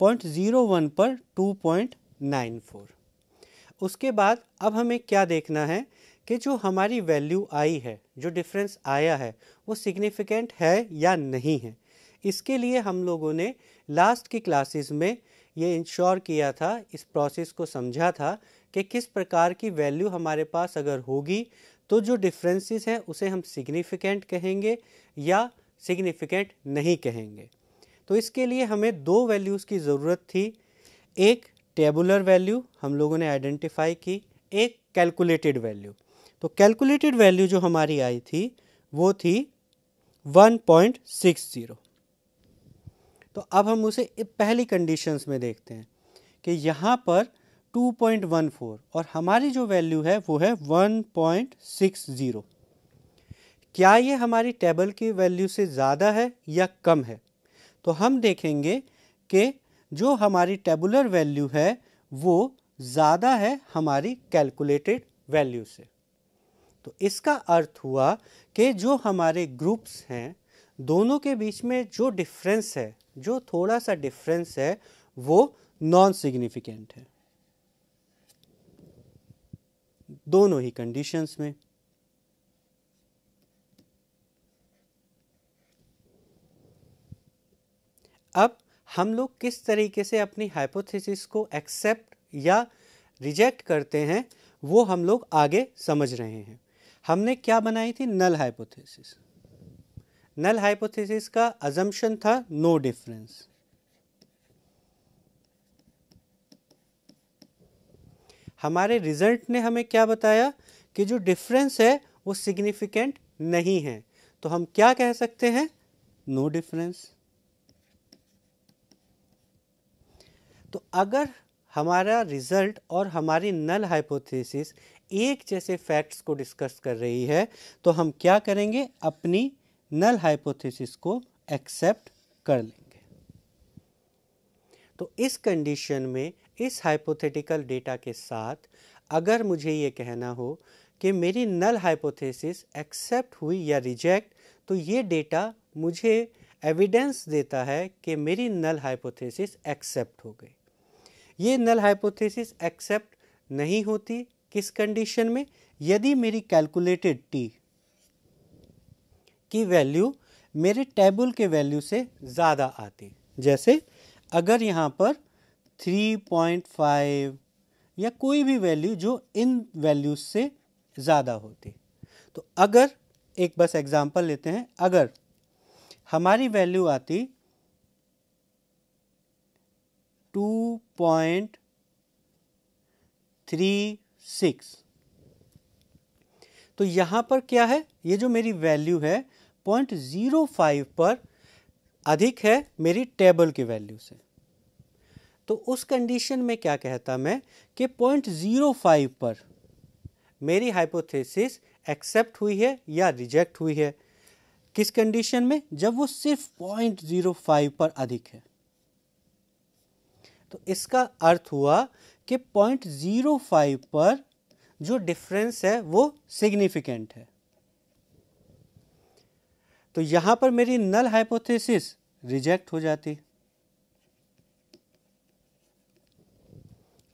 point zero one पर टू पॉइंट नाइन फोर उसके बाद अब हमें क्या देखना है कि जो हमारी वैल्यू आई है जो डिफरेंस आया है वो सिग्निफिकेंट है या नहीं है इसके लिए हम लोगों ने लास्ट की क्लासेस में ये इंश्योर किया था इस प्रोसेस को समझा था कि किस प्रकार की वैल्यू हमारे पास अगर होगी तो जो डिफरेंसेस हैं उसे हम सिग्निफिकेंट कहेंगे या सिग्निफिकेंट नहीं कहेंगे तो इसके लिए हमें दो वैल्यूज़ की ज़रूरत थी एक टेबुलर वैल्यू हम लोगों ने आइडेंटिफाई की एक कैलकुलेटेड वैल्यू तो कैलकुलेटेड वैल्यू जो हमारी आई थी वो थी 1.60 तो अब हम उसे पहली कंडीशंस में देखते हैं कि यहाँ पर 2.14 और हमारी जो वैल्यू है वो है 1.60 क्या ये हमारी टेबल की वैल्यू से ज़्यादा है या कम है तो हम देखेंगे कि जो हमारी टेबुलर वैल्यू है वो ज़्यादा है हमारी कैलकुलेटेड वैल्यू से तो इसका अर्थ हुआ कि जो हमारे ग्रुप्स हैं दोनों के बीच में जो डिफरेंस है जो थोड़ा सा डिफरेंस है वो नॉन सिग्निफिकेंट है दोनों ही कंडीशंस में अब हम लोग किस तरीके से अपनी हाइपोथेसिस को एक्सेप्ट या रिजेक्ट करते हैं वो हम लोग आगे समझ रहे हैं हमने क्या बनाई थी नल हाइपोथेसिस नल हाइपोथेसिस का अजम्पन था नो no डिफरेंस हमारे रिजल्ट ने हमें क्या बताया कि जो डिफरेंस है वो सिग्निफिकेंट नहीं है तो हम क्या कह सकते हैं नो डिफरेंस तो अगर हमारा रिजल्ट और हमारी नल हाइपोथेसिस एक जैसे फैक्ट्स को डिस्कस कर रही है तो हम क्या करेंगे अपनी नल हाइपोथेसिस को एक्सेप्ट कर लेंगे तो इस कंडीशन में इस हाइपोथेटिकल डेटा के साथ अगर मुझे ये कहना हो कि मेरी नल हाइपोथेसिस एक्सेप्ट हुई या रिजेक्ट तो ये डेटा मुझे एविडेंस देता है कि मेरी नल हाइपोथेसिस एक्सेप्ट हो गई ये नल हाइपोथेसिस एक्सेप्ट नहीं होती किस कंडीशन में यदि मेरी कैलकुलेटेड टी की वैल्यू मेरे टेबल के वैल्यू से ज़्यादा आती जैसे अगर यहाँ पर 3.5 या कोई भी वैल्यू जो इन वैल्यूज से ज़्यादा होती तो अगर एक बस एग्जांपल लेते हैं अगर हमारी वैल्यू आती 2.36 तो यहाँ पर क्या है ये जो मेरी वैल्यू है 0.05 पर अधिक है मेरी टेबल की वैल्यू से तो उस कंडीशन में क्या कहता मैं कि पॉइंट ज़ीरो फाइव पर मेरी हाइपोथेसिस एक्सेप्ट हुई है या रिजेक्ट हुई है किस कंडीशन में जब वो सिर्फ पॉइंट ज़ीरो फाइव पर अधिक है तो इसका अर्थ हुआ कि पॉइंट ज़ीरो फाइव पर जो डिफरेंस है वो सिग्निफिकेंट है तो यहां पर मेरी नल हाइपोथेसिस रिजेक्ट हो जाती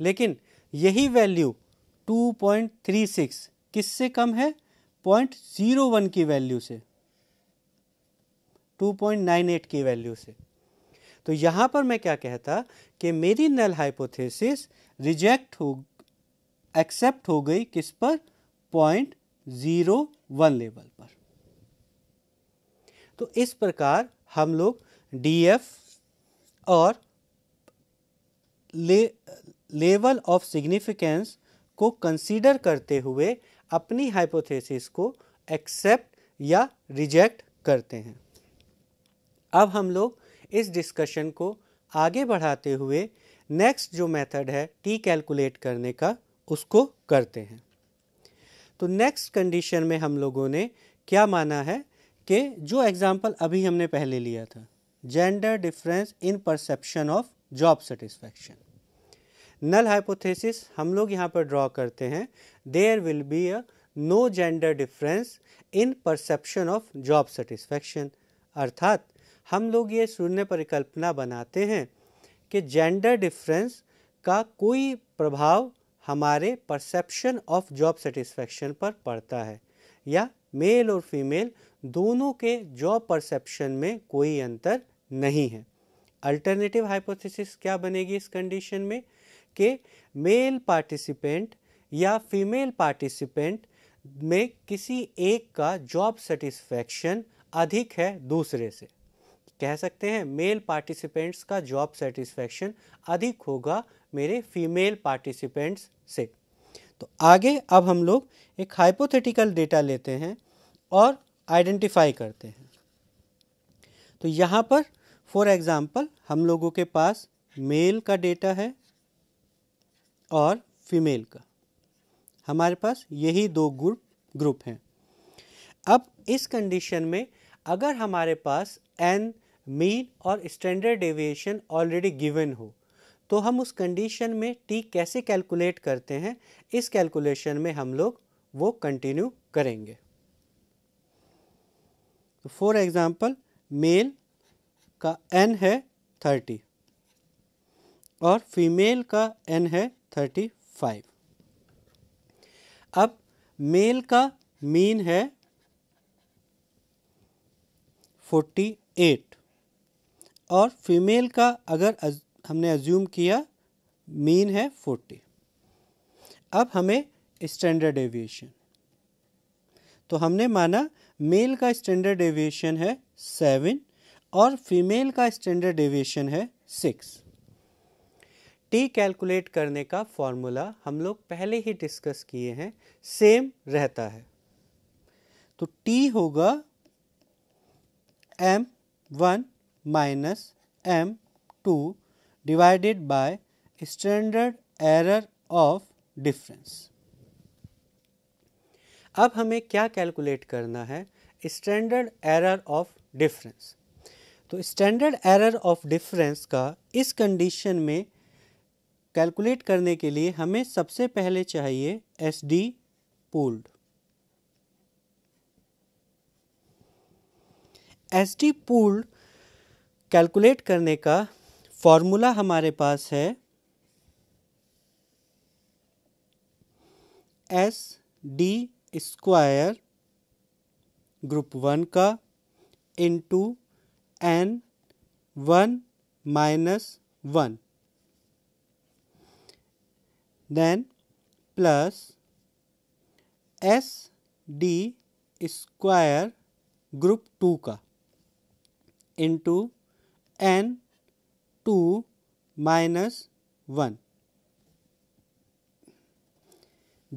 लेकिन यही वैल्यू 2.36 किससे कम है 0.01 की वैल्यू से 2.98 की वैल्यू से तो यहां पर मैं क्या कहता कि मेरी नल हाइपोथेसिस रिजेक्ट हो एक्सेप्ट हो गई किस पर पॉइंट ज़ीरो वन लेवल पर तो इस प्रकार हम लोग डीएफ और ले लेवल ऑफ सिग्निफिकेंस को कंसीडर करते हुए अपनी हाइपोथेसिस को एक्सेप्ट या रिजेक्ट करते हैं अब हम लोग इस डिस्कशन को आगे बढ़ाते हुए नेक्स्ट जो मेथड है टी कैलकुलेट करने का उसको करते हैं तो नेक्स्ट कंडीशन में हम लोगों ने क्या माना है कि जो एग्ज़ाम्पल अभी हमने पहले लिया था gender difference in perception of job satisfaction null hypothesis हम लोग यहाँ पर ड्रॉ करते हैं there will be a no gender difference in perception of job satisfaction अर्थात हम लोग ये शून्य परिकल्पना बनाते हैं कि जेंडर डिफरेंस का कोई प्रभाव हमारे परसेप्शन ऑफ जॉब सेटिस्फैक्शन पर पड़ता है या मेल और फीमेल दोनों के जॉब परसेप्शन में कोई अंतर नहीं है अल्टरनेटिव हाइपोथेसिस क्या बनेगी इस कंडीशन में कि मेल पार्टिसिपेंट या फीमेल पार्टिसिपेंट में किसी एक का जॉब सेटिस्फैक्शन अधिक है दूसरे से कह सकते हैं मेल पार्टिसिपेंट्स का जॉब सेटिस्फैक्शन अधिक होगा मेरे फीमेल पार्टिसिपेंट्स से तो आगे अब हम लोग एक हाइपोथेटिकल डेटा लेते हैं और आइडेंटिफाई करते हैं तो यहाँ पर फॉर एग्ज़ाम्पल हम लोगों के पास मेल का डेटा है और फीमेल का हमारे पास यही दो ग्रुप ग्रुप हैं अब इस कंडीशन में अगर हमारे पास एन मीन और स्टैंडर्ड डेविएशन ऑलरेडी गिवन हो तो हम उस कंडीशन में टी कैसे कैलकुलेट करते हैं इस कैलकुलेशन में हम लोग वो कंटिन्यू करेंगे फॉर एग्ज़ाम्पल मेल का एन है थर्टी और फीमेल का एन है थर्टी फाइव अब मेल का मीन है फोर्टी एट और फीमेल का अगर अज, हमने अज्यूम किया मीन है फोर्टी अब हमें स्टैंडर्ड एविएशन तो हमने माना मेल का स्टैंडर्ड एविएशन है सेवन और फीमेल का स्टैंडर्ड एविएशन है सिक्स टी कैलकुलेट करने का फॉर्मूला हम लोग पहले ही डिस्कस किए हैं सेम रहता है तो टी होगा m one minus m two divided by standard error of difference अब हमें क्या कैलकुलेट करना है स्टैंडर्ड एरर ऑफ डिफरेंस तो स्टैंडर्ड एरर ऑफ डिफरेंस का इस कंडीशन में कैलकुलेट करने के लिए हमें सबसे पहले चाहिए S D pooled S D pooled calculate करने का फॉर्मूला हमारे पास है S D square group one का into n one minus one then plus S D square group two का into n two minus one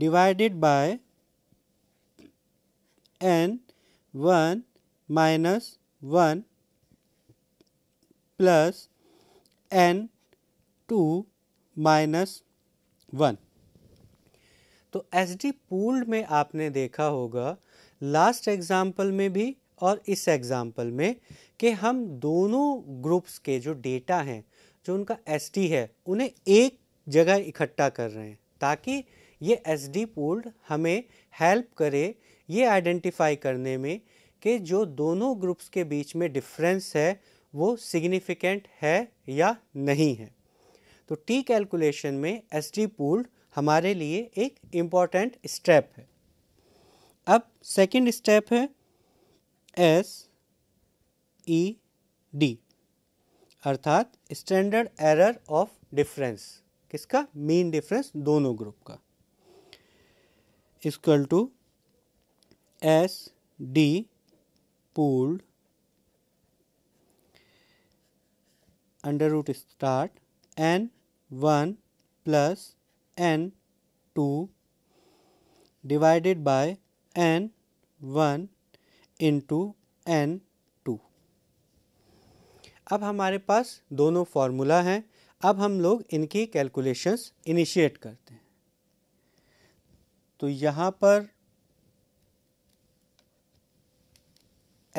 divided by n one minus one plus n two minus one तो S D pooled में आपने देखा होगा last example में भी और इस एग्जाम्पल में कि हम दोनों ग्रुप्स के जो डेटा हैं जो उनका एस है उन्हें एक जगह इकट्ठा कर रहे हैं ताकि ये एस डी पूल्ड हमें हेल्प करे ये आइडेंटिफाई करने में कि जो दोनों ग्रुप्स के बीच में डिफरेंस है वो सिग्निफिकेंट है या नहीं है तो टी कैलकुलेशन में एस टी पूल्ड हमारे लिए एक इम्पॉर्टेंट स्टेप है अब सेकंड स्टेप है एस ई डी अर्थात स्टैंडर्ड एरर ऑफ डिफरेंस किसका मीन डिफरेंस दोनों ग्रुप का equal to S D pooled under root start n one plus n two divided by n one into n two अब हमारे पास दोनों formula हैं अब हम लोग इनकी कैलकुलेशंस इनिशिएट करते हैं तो यहाँ पर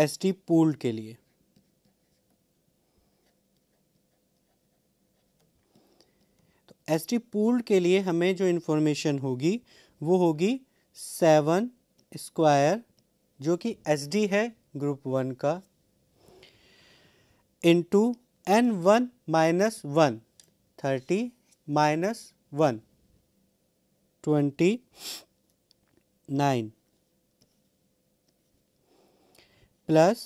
एस टी पूल के लिए एस टी पूल के लिए हमें जो इन्फॉर्मेशन होगी वो होगी सेवन स्क्वायर जो कि एस डी है ग्रुप वन का into n one minus one thirty minus one twenty nine plus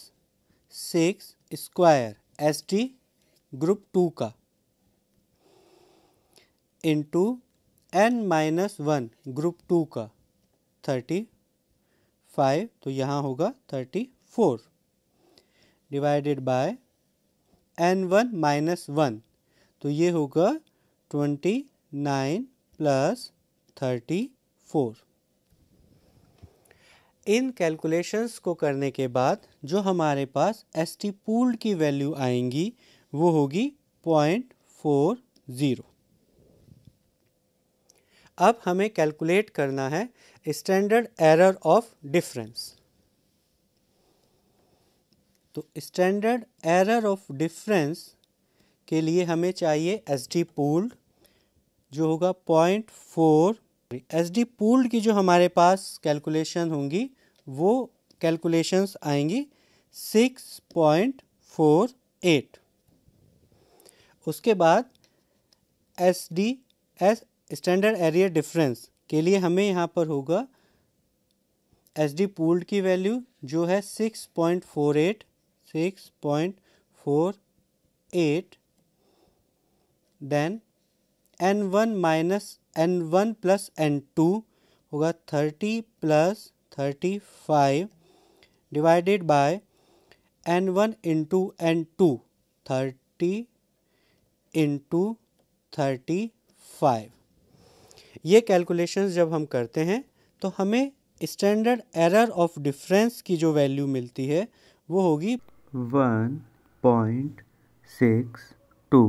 six square S T group two का into n minus one group two का थर्टी फाइव तो यहाँ होगा thirty four divided by n one minus one तो ये होगा twenty nine plus thirty four इन calculations को करने के बाद जो हमारे पास एस टी पूल्ड की वैल्यू आएंगी वो होगी पॉइंट फोर ज़ीरो अब हमें कैलकुलेट करना है स्टैंडर्ड एरर ऑफ डिफरेंस तो स्टैंडर्ड एरर ऑफ डिफरेंस के लिए हमें चाहिए एस डी पूल्ड जो होगा point four S D pooled की जो हमारे पास कैलकुलेशन होंगी वो कैलकुलेशंस आएंगी सिक्स पॉइंट फोर एट उसके बाद S D S standard error difference के लिए हमें यहाँ पर होगा एस डी पूल्ड की वैल्यू जो है six point four eight six point four eight then n one minus n one plus n two होगा thirty plus thirty five divided by n one into n two thirty into thirty five ये calculations जब हम करते हैं तो हमें standard error of difference की जो वैल्यू मिलती है वो होगी वन पॉइंट सिक्स टू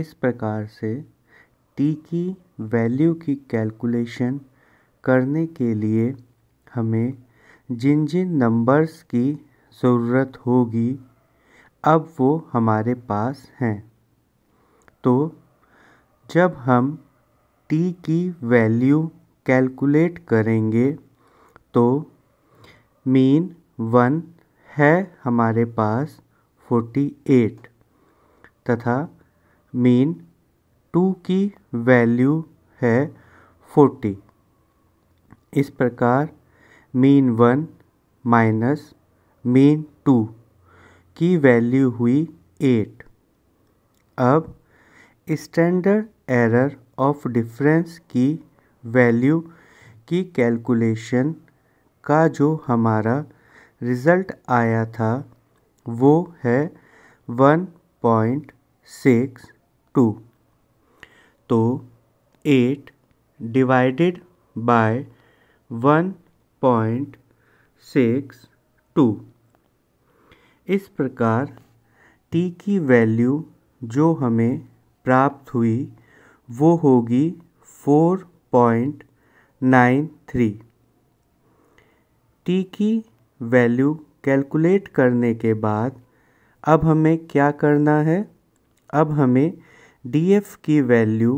इस प्रकार से टी की वैल्यू की कैलकुलेशन करने के लिए हमें जिन जिन नंबर्स की ज़रूरत होगी अब वो हमारे पास हैं तो जब हम टी की वैल्यू कैलकुलेट करेंगे तो मीन वन है हमारे पास फोर्टी एट तथा मीन टू की वैल्यू है फोर्टी इस प्रकार mean one minus mean two की वैल्यू हुई एट अब स्टैंडर्ड एरर ऑफ डिफरेंस की वैल्यू की कैलकुलेशन का जो हमारा रिज़ल्ट आया था वो है वन पॉइंट सिक्स टू तो eight divided by one point six two इस प्रकार टी की वैल्यू जो हमें प्राप्त हुई वो होगी four point nine three t की वैल्यू कैलकुलेट करने के बाद अब हमें क्या करना है अब हमें डीएफ की वैल्यू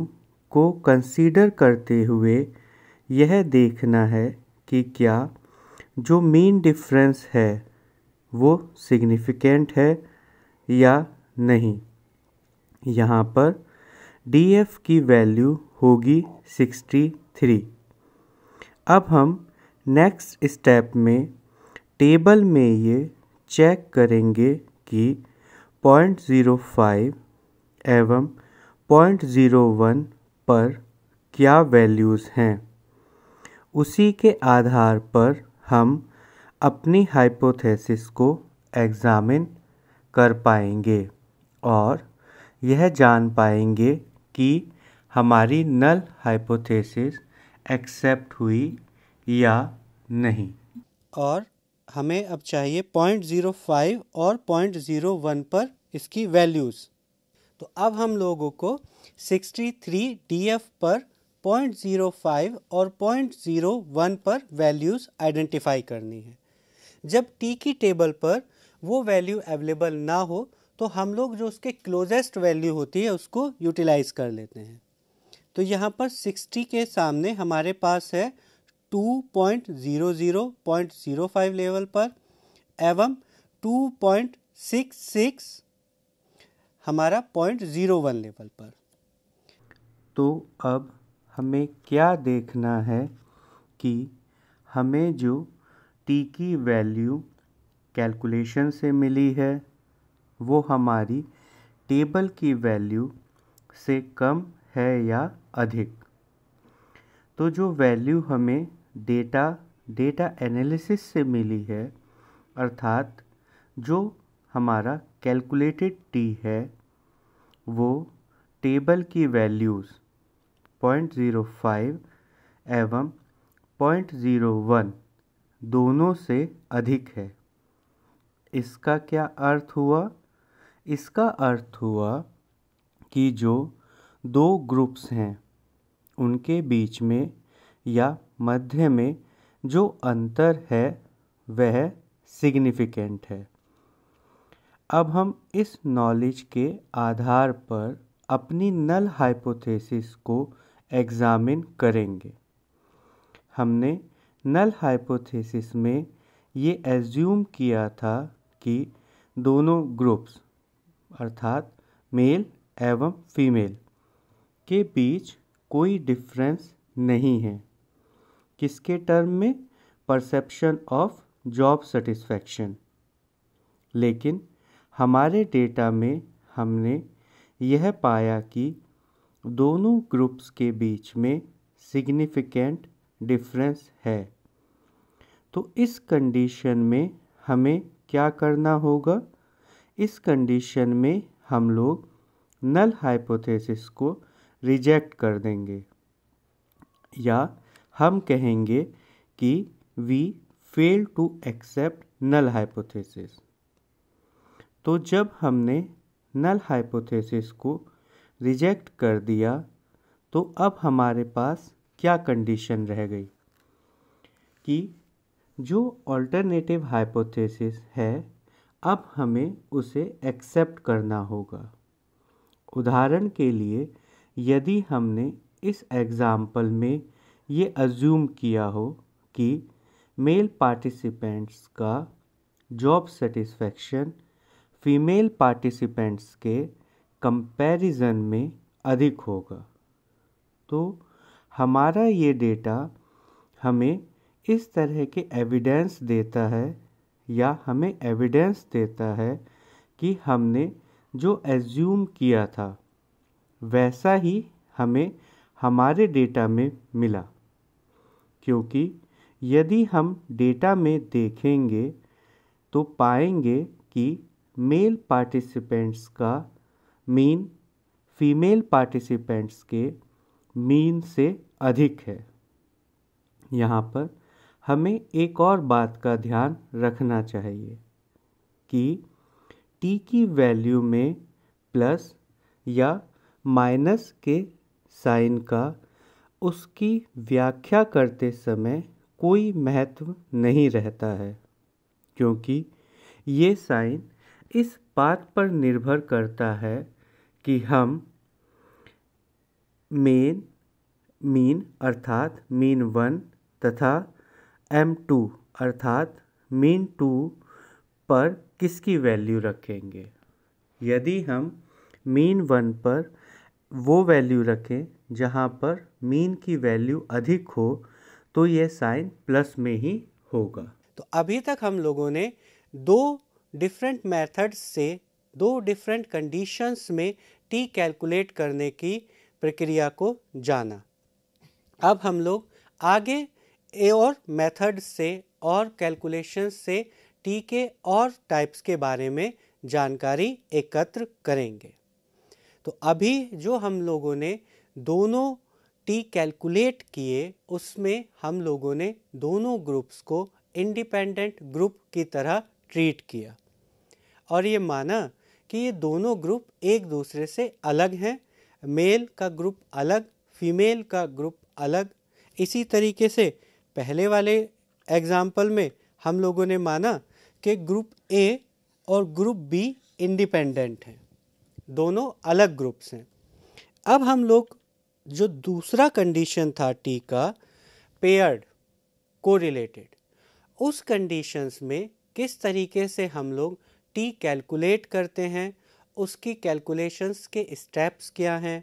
को कंसीडर करते हुए यह देखना है कि क्या जो मेन डिफरेंस है वो सिग्निफिकेंट है या नहीं यहाँ पर डी एफ की वैल्यू होगी सिक्सटी थ्री अब हम नेक्स्ट स्टेप में टेबल में ये चेक करेंगे कि पॉइंट ज़ीरो फाइव एवं पॉइंट ज़ीरो वन पर क्या वैल्यूज़ हैं उसी के आधार पर हम अपनी हाइपोथेसिस को एग्ज़ामिन कर पाएंगे और यह जान पाएंगे कि हमारी नल हाइपोथेसिस एक्सेप्ट हुई या नहीं और हमें अब चाहिए पॉइंट ज़ीरो फाइव और पॉइंट ज़ीरो वन पर इसकी वैल्यूज़ तो अब हम लोगों को सिक्सटी थ्री डी एफ पर पॉइंट ज़ीरो फाइव और पॉइंट ज़ीरो वन पर वैल्यूज़ आइडेंटिफाई करनी है जब टी की टेबल पर वो वैल्यू अवेलेबल ना हो तो हम लोग जो उसके क्लोजेस्ट वैल्यू होती है उसको यूटिलाइज़ कर लेते हैं तो यहाँ पर 60 के सामने हमारे पास है 2.00.05 लेवल पर एवं 2.66 हमारा पॉइंट ज़ीरो वन लेवल पर तो अब हमें क्या देखना है कि हमें जो टी की वैल्यू कैलकुलेशन से मिली है वो हमारी टेबल की वैल्यू से कम है या अधिक तो जो वैल्यू हमें डेटा डेटा एनालिसिस से मिली है अर्थात जो हमारा कैलकुलेटेड टी है वो टेबल की वैल्यूज़ पॉइंट ज़ीरो फाइव एवं पॉइंट ज़ीरो वन दोनों से अधिक है इसका क्या अर्थ हुआ इसका अर्थ हुआ कि जो दो ग्रुप्स हैं उनके बीच में या मध्य में जो अंतर है वह सिग्निफिकेंट है अब हम इस नॉलेज के आधार पर अपनी नल हाइपोथेसिस को एग्ज़ामिन करेंगे हमने नल हाइपोथेसिस में ये एज्यूम किया था कि दोनों ग्रुप्स अर्थात मेल एवं फीमेल के बीच कोई डिफरेंस नहीं है किसके टर्म में परसेप्शन ऑफ जॉब सेटिस्फेक्शन लेकिन हमारे डेटा में हमने यह पाया कि दोनों ग्रुप्स के बीच में सिग्निफिकेंट डिफरेंस है तो इस कंडीशन में हमें क्या करना होगा इस कंडीशन में हम लोग नल हाइपोथेसिस को रिजेक्ट कर देंगे या हम कहेंगे कि we fail to accept null hypothesis तो जब हमने नल हाइपोथेसिस को रिजेक्ट कर दिया तो अब हमारे पास क्या कंडीशन रह गई कि जो ऑल्टरनेटिव हाइपोथेसिस है अब हमें उसे एक्सेप्ट करना होगा उदाहरण के लिए यदि हमने इस एग्ज़ाम्पल में ये अज्यूम किया हो कि मेल पार्टिसिपेंट्स का जॉब सेटिस्फेक्शन फीमेल पार्टिसिपेंट्स के कंपैरिजन में अधिक होगा तो हमारा ये डेटा हमें इस तरह के एविडेंस देता है या हमें एविडेंस देता है कि हमने जो एज्यूम किया था वैसा ही हमें हमारे डेटा में मिला क्योंकि यदि हम डेटा में देखेंगे तो पाएंगे कि मेल पार्टिसिपेंट्स का मीन फीमेल पार्टिसिपेंट्स के मीन से अधिक है यहाँ पर हमें एक और बात का ध्यान रखना चाहिए कि t की वैल्यू में प्लस या माइनस के साइन का उसकी व्याख्या करते समय कोई महत्व नहीं रहता है क्योंकि ये साइन इस बात पर निर्भर करता है कि हम मेन मीन अर्थात मीन वन तथा एम टू अर्थात मीन टू पर किसकी वैल्यू रखेंगे यदि हम मीन वन पर वो वैल्यू रखें जहाँ पर मीन की वैल्यू अधिक हो तो ये साइन प्लस में ही होगा तो अभी तक हम लोगों ने दो डिफरेंट मेथड्स से दो डिफरेंट कंडीशंस में टी कैलकुलेट करने की प्रक्रिया को जाना अब हम लोग आगे ए और मेथड से और कैलकुलेशन से टी के और टाइप्स के बारे में जानकारी एकत्र करेंगे तो अभी जो हम लोगों ने दोनों टी कैलकुलेट किए उसमें हम लोगों ने दोनों ग्रुप्स को इंडिपेंडेंट ग्रुप की तरह ट्रीट किया और ये माना कि ये दोनों ग्रुप एक दूसरे से अलग हैं मेल का ग्रुप अलग फीमेल का ग्रुप अलग इसी तरीके से पहले वाले एग्जाम्पल में हम लोगों ने माना कि ग्रुप ए और ग्रुप बी इंडिपेंडेंट हैं दोनों अलग ग्रुप्स हैं अब हम लोग जो दूसरा कंडीशन था टी का पेयर्ड रिलेटेड उस कंडीशंस में किस तरीके से हम लोग टी कैलकुलेट करते हैं उसकी कैलकुलेशंस के स्टेप्स क्या हैं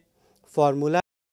फॉर्मूला